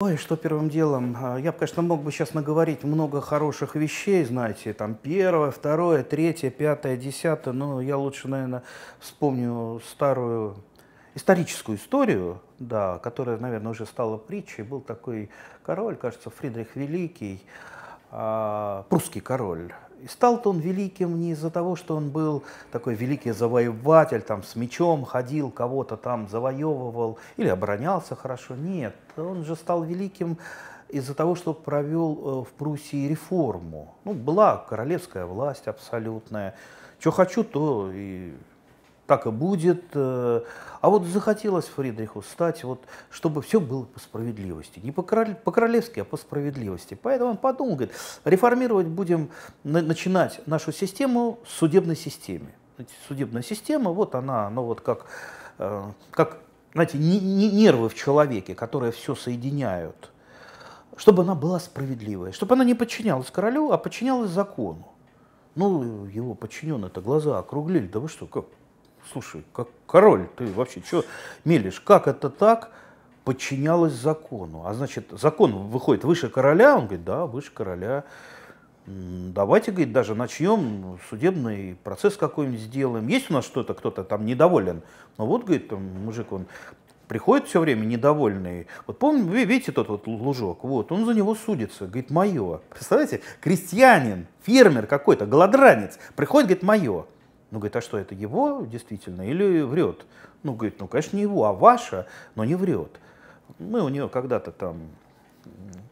Ой, что первым делом? А, я бы, конечно, мог бы сейчас наговорить много хороших вещей, знаете, там первое, второе, третье, пятое, десятое, но я лучше, наверное, вспомню старую историческую историю, да, которая, наверное, уже стала притчей. Был такой король, кажется, Фридрих Великий, а, прусский король, и стал-то он великим не из-за того, что он был такой великий завоеватель, там с мечом ходил, кого-то там завоевывал или оборонялся хорошо. Нет, он же стал великим из-за того, что провел э, в Пруссии реформу. Ну, была королевская власть абсолютная. Что хочу, то и так и будет. Э, а вот захотелось Фридриху стать, вот, чтобы все было по справедливости. Не по-королевски, а по справедливости. Поэтому он подумал, говорит, реформировать будем, начинать нашу систему с судебной системы. Судебная система, вот она, ну вот как, э, как знаете, не, не нервы в человеке, которые все соединяют, чтобы она была справедливой, чтобы она не подчинялась королю, а подчинялась закону. Ну, его подчиненные это глаза округлили. Да вы что, как? слушай, как король, ты вообще что мелешь? Как это так? подчинялась закону. А значит, закон выходит выше короля, он говорит, да, выше короля. Давайте, говорит, даже начнем судебный процесс какой-нибудь сделаем. Есть у нас что-то, кто-то там недоволен. Но ну вот, говорит, там, мужик, он приходит все время недовольный. Вот помню, вы видите тот вот лужок, вот, он за него судится, говорит, мое. Представляете, крестьянин, фермер какой-то, голодранец, приходит, говорит, мое. Ну, говорит, а что, это его действительно или врет? Ну, говорит, ну, конечно, не его, а ваша, но не врет. Мы у нее когда-то там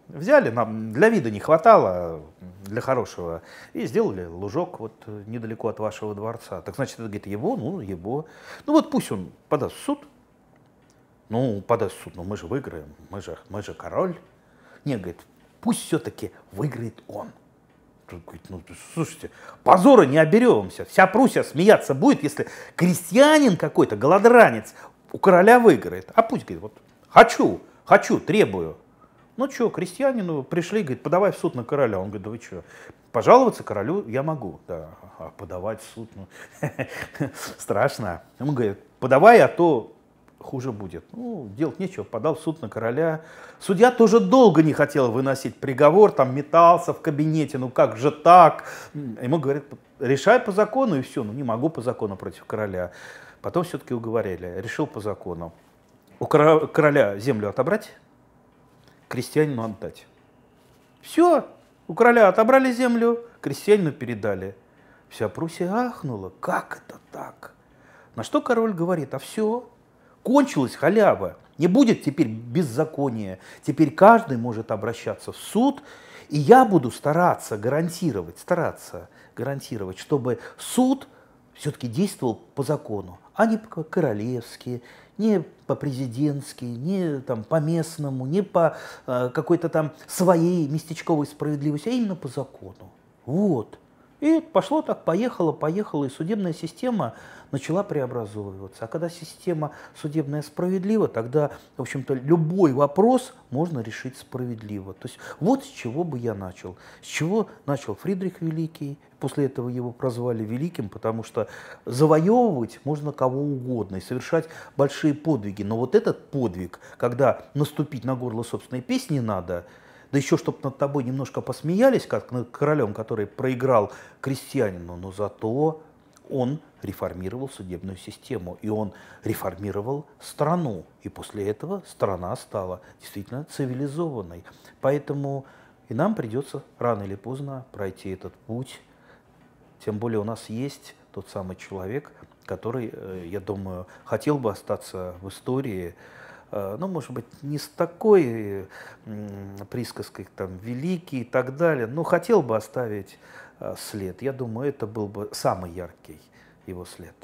взяли, нам для вида не хватало, для хорошего, и сделали лужок вот недалеко от вашего дворца. Так значит, это, говорит, его, ну, его. Ну, вот пусть он подаст в суд. Ну, подаст в суд, но мы же выиграем, мы же, мы же король. Не говорит, пусть все-таки выиграет он ну, слушайте, позора не оберемся. Вся Пруссия смеяться будет, если крестьянин какой-то, голодранец, у короля выиграет. А пусть, говорит, вот хочу, хочу, требую. Ну что, крестьянину пришли, говорит, подавай в суд на короля. Он говорит, да вы что, пожаловаться королю я могу, да, а подавать в суд, ну, страшно. Он говорит, подавай, а то хуже будет. Ну, делать нечего, подал в суд на короля. Судья тоже долго не хотел выносить приговор, там метался в кабинете, ну как же так? Ему говорят, решай по закону и все, ну не могу по закону против короля. Потом все-таки уговорили, решил по закону. У короля землю отобрать, крестьянину отдать. Все, у короля отобрали землю, крестьянину передали. Вся Пруссия ахнула, как это так? На что король говорит, а все, Кончилась халява. Не будет теперь беззакония. Теперь каждый может обращаться в суд, и я буду стараться гарантировать, стараться гарантировать, чтобы суд все-таки действовал по закону, а не по-королевски, не по-президентски, не там, по-местному, не по э, какой-то там своей местечковой справедливости, а именно по закону. Вот. И пошло так, поехало, поехало, и судебная система начала преобразовываться. А когда система судебная справедлива, тогда, в общем-то, любой вопрос можно решить справедливо. То есть вот с чего бы я начал. С чего начал Фридрих Великий, после этого его прозвали Великим, потому что завоевывать можно кого угодно и совершать большие подвиги. Но вот этот подвиг, когда наступить на горло собственной песни надо – да еще чтобы над тобой немножко посмеялись, как над королем, который проиграл крестьянину, но зато он реформировал судебную систему, и он реформировал страну. И после этого страна стала действительно цивилизованной. Поэтому и нам придется рано или поздно пройти этот путь. Тем более у нас есть тот самый человек, который, э, я думаю, хотел бы остаться в истории, Э, ну, может быть, не с такой э, присказкой, там, великий и так далее, но хотел бы оставить э, след. Я думаю, это был бы самый яркий его след.